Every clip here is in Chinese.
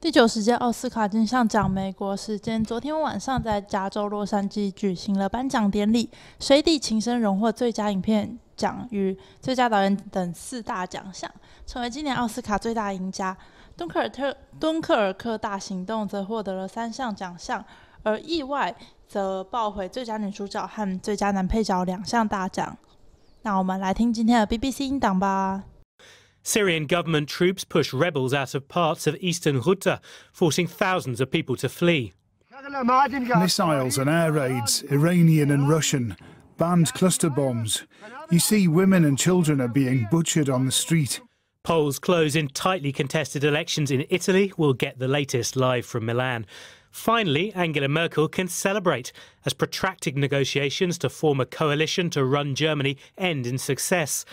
第九十届奥斯卡金像奖，美国时间昨天晚上在加州洛杉矶举行了颁奖典礼，《水底情深》荣获最佳影片奖与最佳导演等四大奖项，成为今年奥斯卡最大赢家。《敦刻尔特》《敦刻尔克大行动》则获得了三项奖项，而《意外》则爆回最佳女主角和最佳男配角两项大奖。那我们来听今天的 BBC 音档吧。Syrian government troops push rebels out of parts of eastern Ghouta, forcing thousands of people to flee. Missiles and air raids, Iranian and Russian, banned cluster bombs. You see women and children are being butchered on the street. Polls close in tightly contested elections in Italy. We'll get the latest live from Milan. Finally, Angela Merkel can celebrate as protracted negotiations to form a coalition to run Germany end in success.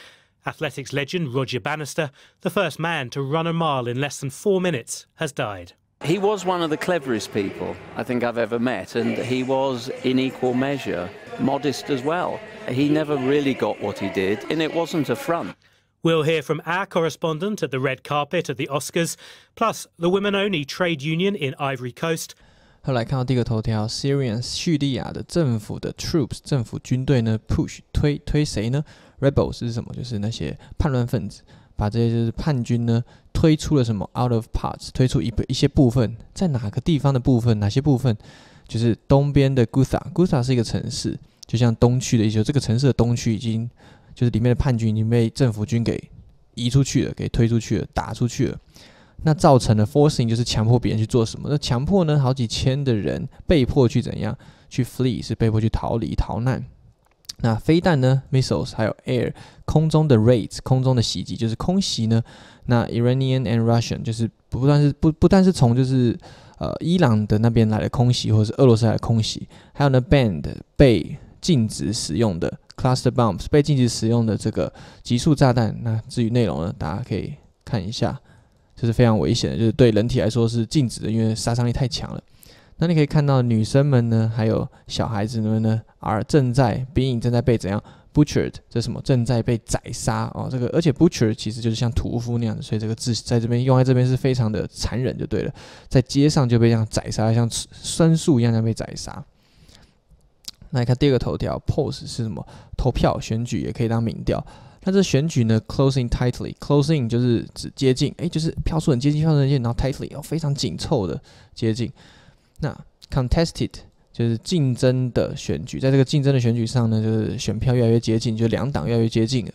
Athletics legend Roger Bannister, the first man to run a mile in less than four minutes, has died. He was one of the cleverest people I think I've ever met, and he was, in equal measure, modest as well. He never really got what he did, and it wasn't a front. We'll hear from our correspondent at the red carpet at the Oscars, plus the women only trade union in Ivory Coast 后来看到第一个头条，Syrian 叙利亚的政府的 troops 政府军队呢 push 推推谁呢 rebels 是什么？就是那些叛乱分子，把这些就是叛军呢推出了什么 out of parts 推出一一些部分，在哪个地方的部分？哪些部分？就是东边的 g u t a g u t a 是一个城市，就像东区的一些这个城市的东区已经就是里面的叛军已经被政府军给移出去了，给推出去了，打出去了。那造成的 forcing 就是强迫别人去做什么？那强迫呢？好几千的人被迫去怎样去 flee 是被迫去逃离逃难。那飞弹呢？missiles 还有 air 空中的 raids 空中的袭击就是空袭呢？那 Iranian and Russian 就是不但是不不但是从就是呃伊朗的那边来的空袭，或者是俄罗斯来的空袭，还有呢 banned 被禁止使用的 cluster bombs 被禁止使用的这个极速炸弹。那至于内容呢，大家可以看一下。是非常危险的，就是对人体来说是禁止的，因为杀伤力太强了。那你可以看到女生们呢，还有小孩子们呢，而正在 being 正在被怎样 butchered，这什么正在被宰杀哦，这个而且 butchered 其实就是像屠夫那样的，所以这个字在这边用在这边是非常的残忍，就对了，在街上就被这样宰杀，像吃酸素一样在被宰杀。那你看第二个头条 p o s e 是什么？投票选举也可以当民调。那这选举呢？Closing tightly，closing 就是指接近，哎，就是票数很接近，票数很近，然后 tightly 哦，非常紧凑的接近。那 contested 就是竞争的选举，在这个竞争的选举上呢，就是选票越来越接近，就两党越来越接近了。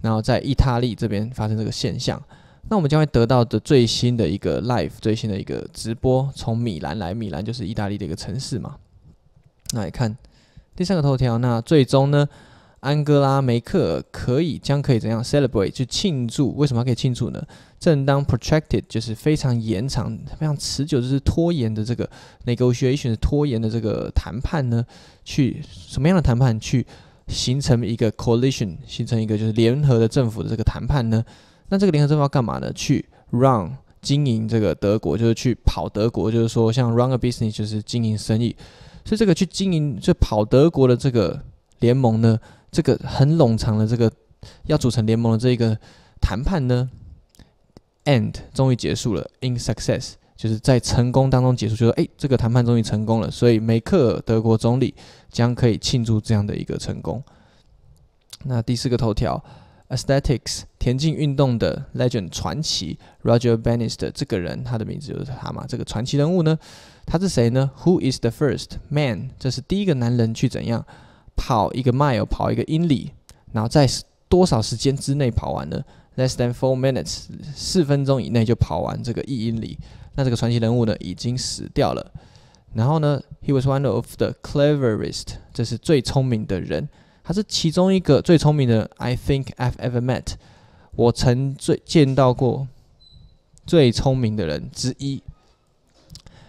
然后在意大利这边发生这个现象，那我们将会得到的最新的一个 live，最新的一个直播，从米兰来，米兰就是意大利的一个城市嘛。那来看第三个头条，那最终呢？安哥拉梅克尔可以将可以怎样 celebrate 去庆祝？为什么可以庆祝呢？正当 protracted 就是非常延长、非常持久，就是拖延的这个 negotiation 拖延的这个谈判呢？去什么样的谈判去形成一个 coalition，形成一个就是联合的政府的这个谈判呢？那这个联合政府要干嘛呢？去 run 经营这个德国，就是去跑德国，就是说像 run a business 就是经营生意。所以这个去经营、就跑德国的这个联盟呢？这个很冗长的这个要组成联盟的这一个谈判呢，end 终于结束了，in success 就是在成功当中结束，就说诶，这个谈判终于成功了，所以梅克尔德国总理将可以庆祝这样的一个成功。那第四个头条 a e s t h e t i c s 田径运动的 legend 传奇 Roger Bannister 这个人，他的名字就是他嘛，这个传奇人物呢，他是谁呢？Who is the first man？这是第一个男人去怎样？跑一个 mile，跑一个英里，然后在多少时间之内跑完呢 l e s s than four minutes，四分钟以内就跑完这个一英里。那这个传奇人物呢，已经死掉了。然后呢，he was one of the cleverest，这是最聪明的人，他是其中一个最聪明的。I think I've ever met，我曾最见到过最聪明的人之一。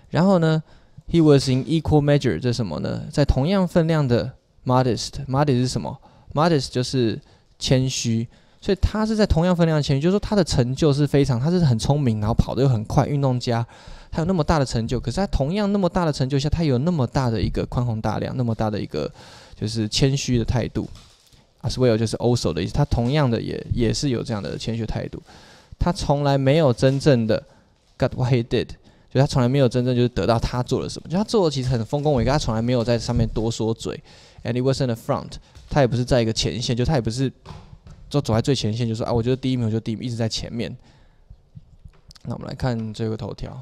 然后呢，he was in equal measure，这是什么呢？在同样分量的。Modest, modest 是什么？Modest 就是谦虚，所以他是在同样分量的谦虚。就是说，他的成就是非常，他是很聪明，然后跑得又很快，运动家，他有那么大的成就。可是他同样那么大的成就下，他有那么大的一个宽宏大量，那么大的一个就是谦虚的态度。As well 就是 also 的意思，他同样的也也是有这样的谦虚态度。他从来没有真正的 g o t what he did，就他从来没有真正就是得到他做了什么。就他做的其实很丰功伟业，他从来没有在上面多说嘴。And he wasn't in the front. 他也不是在一个前线，就他也不是，就走在最前线，就说啊，我觉得第一名我就第一名，一直在前面。那我们来看最后个头条。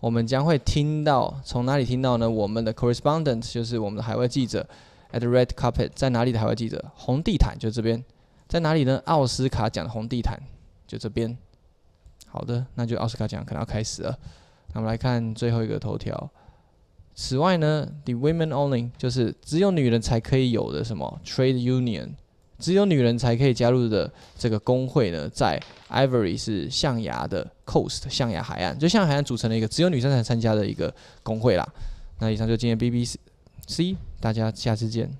我们将会听到，从哪里听到呢？我们的 correspondent 就是我们的海外记者 at the red carpet 在哪里的海外记者？红地毯就这边。在哪里呢？奥斯卡奖的红地毯就这边。好的，那就奥斯卡奖可能要开始了。那我们来看最后一个头条。此外呢，the women only 就是只有女人才可以有的什么 trade union，只有女人才可以加入的这个工会呢，在 Ivory 是象牙的 coast 象牙海岸，就象牙海岸组成了一个只有女生才参加的一个工会啦。那以上就今天 BBC，大家下次见。